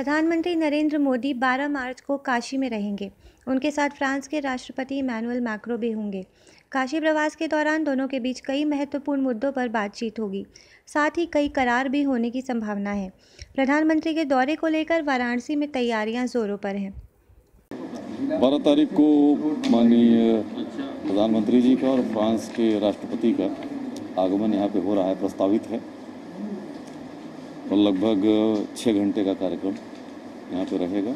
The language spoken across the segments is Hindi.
प्रधानमंत्री नरेंद्र मोदी 12 मार्च को काशी में रहेंगे उनके साथ फ्रांस के राष्ट्रपति इमैनुअल मैक्रो भी होंगे काशी प्रवास के दौरान दोनों के बीच कई महत्वपूर्ण मुद्दों पर बातचीत होगी साथ ही कई करार भी होने की संभावना है प्रधानमंत्री के दौरे को लेकर वाराणसी में तैयारियां जोरों पर हैं बारह तारीख को माननीय प्रधानमंत्री जी का और फ्रांस के राष्ट्रपति का आगमन यहाँ पे हो रहा है प्रस्तावित है और लगभग छः घंटे का कार्यक्रम यहाँ पर रहेगा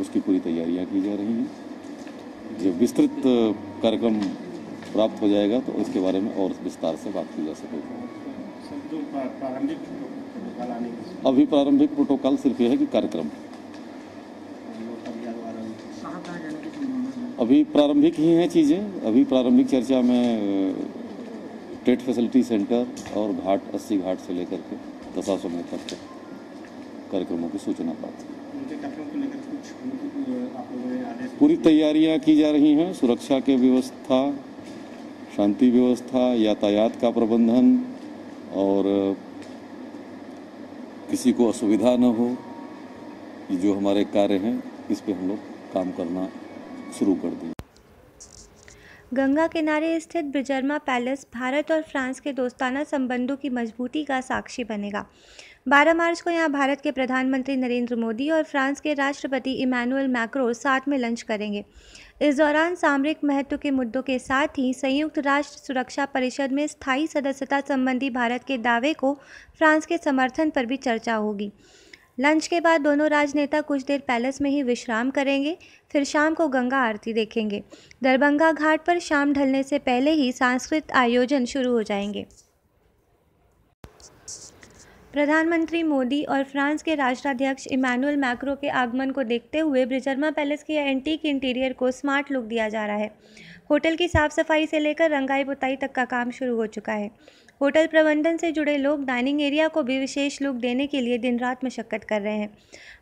उसकी पूरी तैयारियाँ की जा रही हैं जब विस्तृत कार्यक्रम प्राप्त हो जाएगा तो उसके बारे में और विस्तार से बात की जा सकेगी अभी प्रारंभिक प्रोटोकॉल सिर्फ यह है कि कार्यक्रम अभी प्रारंभिक ही हैं चीज़ें अभी प्रारंभिक चर्चा में ट्रेड फैसिलिटी सेंटर और घाट अस्सी घाट से लेकर के दशा सौ तक के कार्यक्रमों की सूचना प्राप्त की पूरी तैयारियां की जा रही हैं सुरक्षा के व्यवस्था शांति व्यवस्था यातायात का प्रबंधन और किसी को असुविधा न हो ये जो हमारे कार्य हैं इस पे हम लोग काम करना शुरू कर दिए गंगा किनारे स्थित ब्रिजर्मा पैलेस भारत और फ्रांस के दोस्ताना संबंधों की मजबूती का साक्षी बनेगा 12 मार्च को यहाँ भारत के प्रधानमंत्री नरेंद्र मोदी और फ्रांस के राष्ट्रपति इमैनुअल मैक्रो साथ में लंच करेंगे इस दौरान सामरिक महत्व के मुद्दों के साथ ही संयुक्त राष्ट्र सुरक्षा परिषद में स्थायी सदस्यता संबंधी भारत के दावे को फ्रांस के समर्थन पर भी चर्चा होगी लंच के बाद दोनों राजनेता कुछ देर पैलेस में ही विश्राम करेंगे फिर शाम को गंगा आरती देखेंगे दरभंगा घाट पर शाम ढलने से पहले ही सांस्कृतिक आयोजन शुरू हो जाएंगे प्रधानमंत्री मोदी और फ्रांस के राष्ट्राध्यक्ष इमैनुअल मैक्रो के आगमन को देखते हुए ब्रिजर्मा पैलेस के एंटीक इंटीरियर को स्मार्ट लुक दिया जा रहा है होटल की साफ़ सफाई से लेकर रंगाई पुताई तक का काम शुरू हो चुका है होटल प्रबंधन से जुड़े लोग डाइनिंग एरिया को भी विशेष लुक देने के लिए दिन रात मशक्क़त कर रहे हैं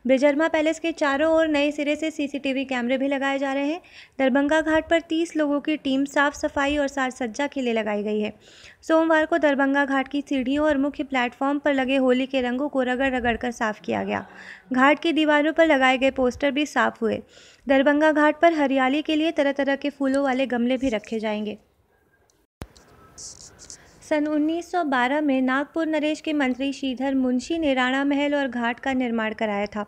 ब्रिजर्मा पैलेस के चारों ओर नए सिरे से सीसीटीवी कैमरे भी लगाए जा रहे हैं दरभंगा घाट पर तीस लोगों की टीम साफ सफाई और साज सज्जा के लिए लगाई गई है सोमवार को दरभंगा घाट की सीढ़ियों और मुख्य प्लेटफॉर्म पर लगे होली के रंगों को रगड़ रगड़ कर साफ किया गया घाट की दीवारों पर लगाए गए पोस्टर भी साफ हुए दरभंगा घाट पर हरियाली के लिए तरह तरह के फूलों वाले गमले भी रखे जाएंगे सन 1912 में नागपुर नरेश के मंत्री श्रीधर मुंशी ने राणा महल और घाट का निर्माण कराया था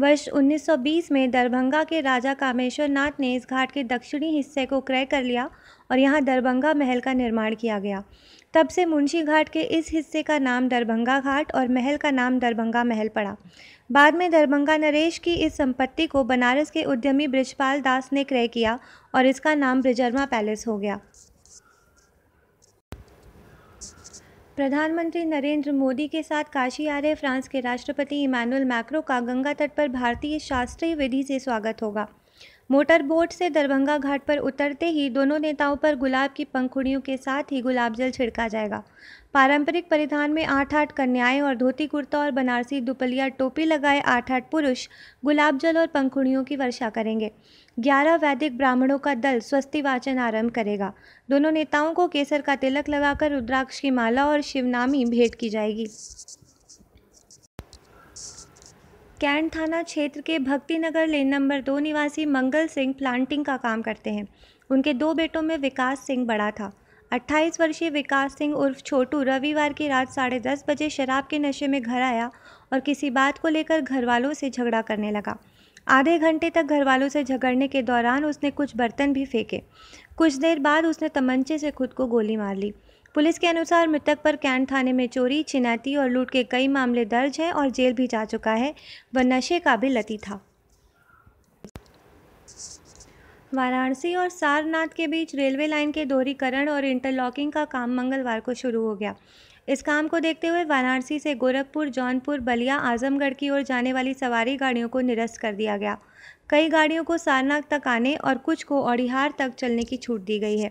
वर्ष 1920 में दरभंगा के राजा कामेश्वर नाथ ने इस घाट के दक्षिणी हिस्से को क्रय कर लिया और यहाँ दरभंगा महल का निर्माण किया गया तब से मुंशी घाट के इस हिस्से का नाम दरभंगा घाट और महल का नाम दरभंगा महल पड़ा बाद में दरभंगा नरेश की इस संपत्ति को बनारस के उद्यमी ब्रजपाल दास ने क्रय किया और इसका नाम ब्रिजर्मा पैलेस हो गया प्रधानमंत्री नरेंद्र मोदी के साथ काशी आ रहे फ्रांस के राष्ट्रपति इमानुअल मैक्रो का गंगा तट पर भारतीय शास्त्रीय विधि से स्वागत होगा मोटर बोट से दरभंगा घाट पर उतरते ही दोनों नेताओं पर गुलाब की पंखुड़ियों के साथ ही गुलाब जल छिड़का जाएगा पारंपरिक परिधान में आठ आठ कन्याएं और धोती कुर्ता और बनारसी दुपलिया टोपी लगाए आठ आठ पुरुष गुलाब जल और पंखुड़ियों की वर्षा करेंगे ग्यारह वैदिक ब्राह्मणों का दल स्वस्ति वाचन आरंभ करेगा दोनों नेताओं को केसर का तिलक लगाकर रुद्राक्ष की माला और शिवनामी भेंट की जाएगी कैंट थाना क्षेत्र के भक्ति नगर लेन नंबर दो निवासी मंगल सिंह प्लांटिंग का काम करते हैं उनके दो बेटों में विकास सिंह बड़ा था 28 वर्षीय विकास सिंह उर्फ छोटू रविवार की रात साढ़े दस बजे शराब के नशे में घर आया और किसी बात को लेकर घर वालों से झगड़ा करने लगा आधे घंटे तक घर वालों से झगड़ने के दौरान उसने कुछ बर्तन भी फेंके कुछ देर बाद उसने तमंचे से खुद को गोली मार ली पुलिस के अनुसार मृतक पर कैंट थाने में चोरी छिनाती और लूट के कई मामले दर्ज हैं और जेल भी जा चुका है वह नशे का भी लती था वाराणसी और सारनाथ के बीच रेलवे लाइन के दोहरीकरण और इंटरलॉकिंग का काम मंगलवार को शुरू हो गया इस काम को देखते हुए वाराणसी से गोरखपुर जौनपुर बलिया आजमगढ़ की ओर जाने वाली सवारी गाड़ियों को निरस्त कर दिया गया कई गाड़ियों को सारनाथ तक आने और कुछ को औड़िहार तक चलने की छूट दी गई है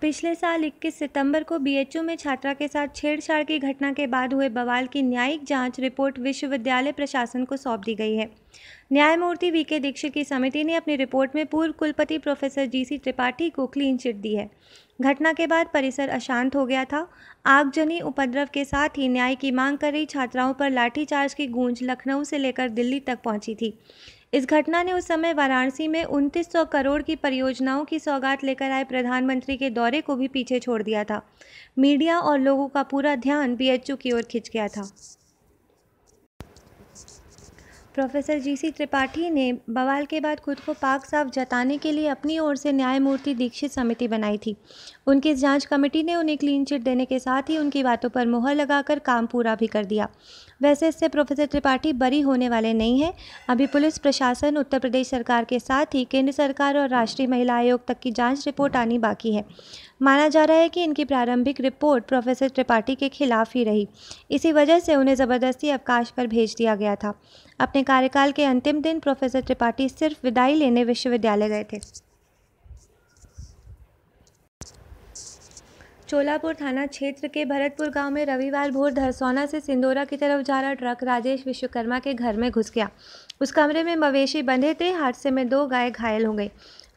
पिछले साल 21 सितंबर को बीएचयू में छात्रा के साथ छेड़छाड़ की घटना के बाद हुए बवाल की न्यायिक जांच रिपोर्ट विश्वविद्यालय प्रशासन को सौंप दी गई है न्यायमूर्ति वी के दीक्षित की समिति ने अपनी रिपोर्ट में पूर्व कुलपति प्रोफेसर जीसी त्रिपाठी को क्लीन चिट दी है घटना के बाद परिसर अशांत हो गया था आगजनी उपद्रव के साथ ही न्याय की मांग कर रही छात्राओं पर लाठीचार्ज की गूंज लखनऊ से लेकर दिल्ली तक पहुंची थी इस घटना ने उस समय वाराणसी में 2900 करोड़ की परियोजनाओं की सौगात लेकर आए प्रधानमंत्री के दौरे को भी पीछे छोड़ दिया था मीडिया और लोगों का पूरा ध्यान बीएचयू की ओर खिंच गया था प्रोफेसर जीसी त्रिपाठी ने बवाल के बाद खुद को पाक साफ जताने के लिए अपनी ओर से न्यायमूर्ति दीक्षित समिति बनाई थी उनकी जांच कमेटी ने उन्हें क्लीन चिट देने के साथ ही उनकी बातों पर मुहर लगाकर काम पूरा भी कर दिया वैसे इससे प्रोफेसर त्रिपाठी बरी होने वाले नहीं हैं अभी पुलिस प्रशासन उत्तर प्रदेश सरकार के साथ ही केंद्र सरकार और राष्ट्रीय महिला आयोग तक की जाँच रिपोर्ट आनी बाकी है माना जा रहा है कि इनकी प्रारंभिक रिपोर्ट प्रोफेसर त्रिपाठी के खिलाफ ही रही इसी वजह से उन्हें ज़बरदस्ती अवकाश पर भेज दिया गया था अपने कार्यकाल के अंतिम दिन प्रोफेसर त्रिपाठी सिर्फ विदाई लेने विश्वविद्यालय गए थे चोलापुर थाना क्षेत्र के भरतपुर गांव में रविवार भोर धरसौना से सिंदोरा की तरफ जा रहा ट्रक राजेश विश्वकर्मा के घर में घुस गया उस कमरे में मवेशी बंधे थे हादसे में दो गाय घायल हो गई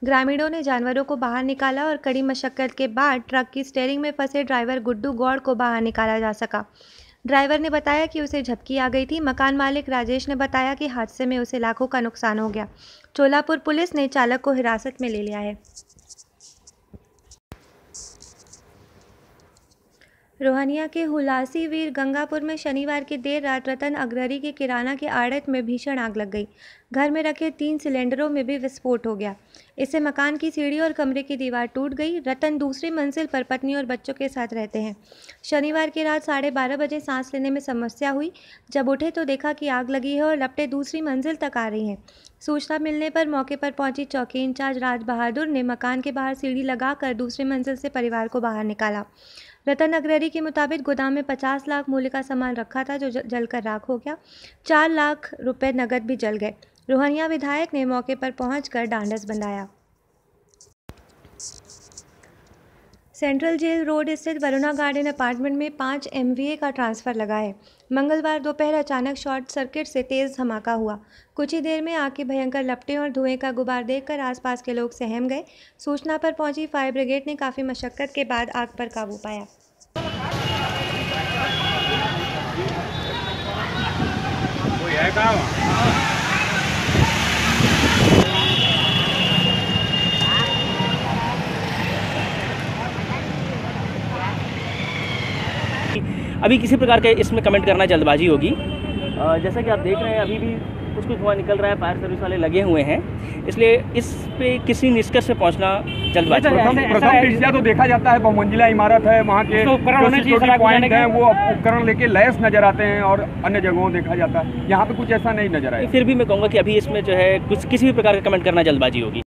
ग्रामीणों ने जानवरों को बाहर निकाला और कड़ी मशक्कत के बाद ट्रक की स्टेयरिंग में फंसे ड्राइवर गुड्डू गौड़ को बाहर निकाला जा सका ड्राइवर ने बताया कि उसे झपकी आ गई थी मकान मालिक राजेश ने बताया कि हादसे में उसे लाखों का नुकसान हो गया चोलापुर पुलिस ने चालक को हिरासत में ले लिया है रोहनिया के हुलासी वीर गंगापुर में शनिवार की देर रात रतन अग्रहरी के किराना के आड़त में भीषण आग लग गई घर में रखे तीन सिलेंडरों में भी विस्फोट हो गया इससे मकान की सीढ़ी और कमरे की दीवार टूट गई रतन दूसरी मंजिल पर पत्नी और बच्चों के साथ रहते हैं शनिवार की रात साढ़े बारह बजे सांस लेने में समस्या हुई जब उठे तो देखा कि आग लगी है और लपटे दूसरी मंजिल तक आ रही हैं सूचना मिलने पर मौके पर पहुंची चौकी इंचार्ज राज बहादुर ने मकान के बाहर सीढ़ी लगाकर दूसरी मंजिल से परिवार को बाहर निकाला रतन अग्ररी के मुताबिक गोदाम में पचास लाख मूल्य का सामान रखा था जो जलकर राख हो गया चार लाख रुपए नकद भी जल गए रोहनिया विधायक ने मौके पर पहुंचकर डांडस बनाया सेंट्रल जेल रोड स्थित वरुणा गार्डन अपार्टमेंट में पाँच एम का ट्रांसफ़र लगा है मंगलवार दोपहर अचानक शॉर्ट सर्किट से तेज़ धमाका हुआ कुछ ही देर में आग के भयंकर लपटे और धुएं का गुबार देखकर आसपास के लोग सहम गए सूचना पर पहुंची फायर ब्रिगेड ने काफ़ी मशक्क़त के बाद आग पर काबू पाया अभी किसी प्रकार के इसमें कमेंट करना जल्दबाजी होगी जैसा कि आप देख रहे हैं अभी भी कुछ कुछ धुआं निकल रहा है फायर सर्विस वाले लगे हुए हैं इसलिए इस पे किसी निष्कर्ष से पहुंचना जल्दबाजी अच्छा, प्रथम तो देखा जाता है बहुमंजिला इमारत है वहाँ के वो उपकरण लेके लैस नजर आते हैं और अन्य जगहों देखा जाता है यहाँ पे कुछ ऐसा नहीं नजर आया फिर भी मैं कहूँगा कि अभी इसमें जो है कुछ किसी भी प्रकार का कमेंट करना जल्दबाजी होगी